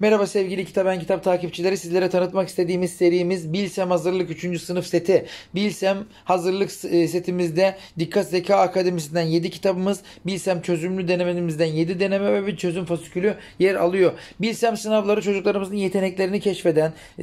Merhaba sevgili Kitaben Kitap takipçileri. Sizlere tanıtmak istediğimiz serimiz Bilsem Hazırlık 3. Sınıf Seti. Bilsem Hazırlık e, setimizde Dikkat Zeka Akademisi'nden 7 kitabımız, Bilsem Çözümlü denememizden 7 deneme ve bir çözüm fasikülü yer alıyor. Bilsem sınavları çocuklarımızın yeteneklerini keşfeden e,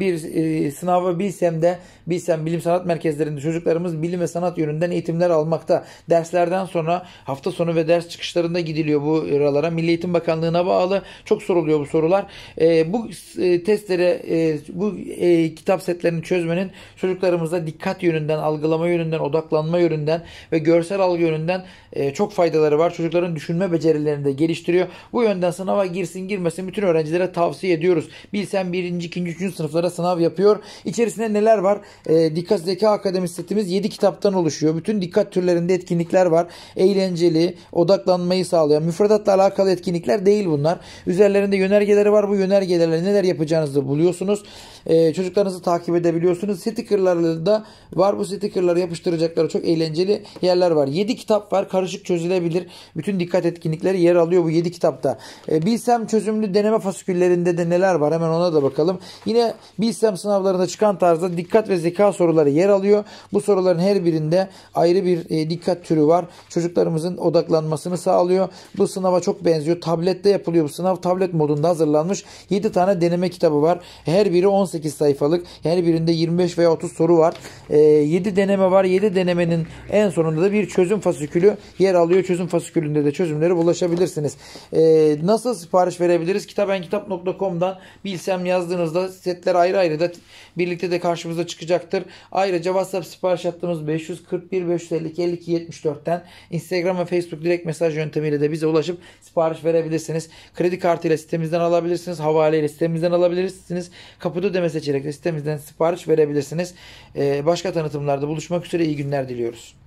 bir e, sınavı Bilsem'de, Bilsem Bilim Sanat Merkezlerinde çocuklarımız bilim ve sanat yönünden eğitimler almakta. Derslerden sonra hafta sonu ve ders çıkışlarında gidiliyor bu yaralara. Milli Eğitim Bakanlığı'na bağlı. Çok soruluyor bu soru sorular. E, bu e, testlere e, bu e, kitap setlerini çözmenin çocuklarımızda dikkat yönünden, algılama yönünden, odaklanma yönünden ve görsel algı yönünden e, çok faydaları var. Çocukların düşünme becerilerini de geliştiriyor. Bu yönden sınava girsin girmesin bütün öğrencilere tavsiye ediyoruz. Bilsen 1. 2. 3. sınıflara sınav yapıyor. İçerisinde neler var? E, dikkat Zeka Akademisi setimiz 7 kitaptan oluşuyor. Bütün dikkat türlerinde etkinlikler var. Eğlenceli, odaklanmayı sağlayan, müfredatla alakalı etkinlikler değil bunlar. Üzerlerinde yönerge yönergeleri var. Bu yönergelerle neler yapacağınızı buluyorsunuz. E, çocuklarınızı takip edebiliyorsunuz. Stickerlarla da var. Bu stickerları yapıştıracakları çok eğlenceli yerler var. 7 kitap var. Karışık çözülebilir. Bütün dikkat etkinlikleri yer alıyor bu 7 kitapta. E, Bilsem çözümlü deneme fasiküllerinde de neler var? Hemen ona da bakalım. Yine Bilsem sınavlarında çıkan tarzda dikkat ve zeka soruları yer alıyor. Bu soruların her birinde ayrı bir e, dikkat türü var. Çocuklarımızın odaklanmasını sağlıyor. Bu sınava çok benziyor. Tablette yapılıyor bu sınav. Tablet modunda hazır hazırlanmış 7 tane deneme kitabı var. Her biri 18 sayfalık. Her birinde 25 veya 30 soru var. E, ee, 7 deneme var. 7 denemenin en sonunda da bir çözüm fasikülü yer alıyor. Çözüm fasikülünde de çözümlere ulaşabilirsiniz. E, nasıl sipariş verebiliriz? Kitabenkitap.com'dan bilsem yazdığınızda setler ayrı ayrı da birlikte de karşımıza çıkacaktır. Ayrıca WhatsApp sipariş hattımız 541 552 52 74'ten Instagram ve Facebook direkt mesaj yöntemiyle de bize ulaşıp sipariş verebilirsiniz. Kredi kartıyla sitemizden alabilirsiniz. Havaleyle sitemizden alabilirsiniz. kapıda ödeme seçerek de sitemizden sipariş verebilirsiniz. Ee, başka tanıtımlarda buluşmak üzere iyi günler diliyoruz.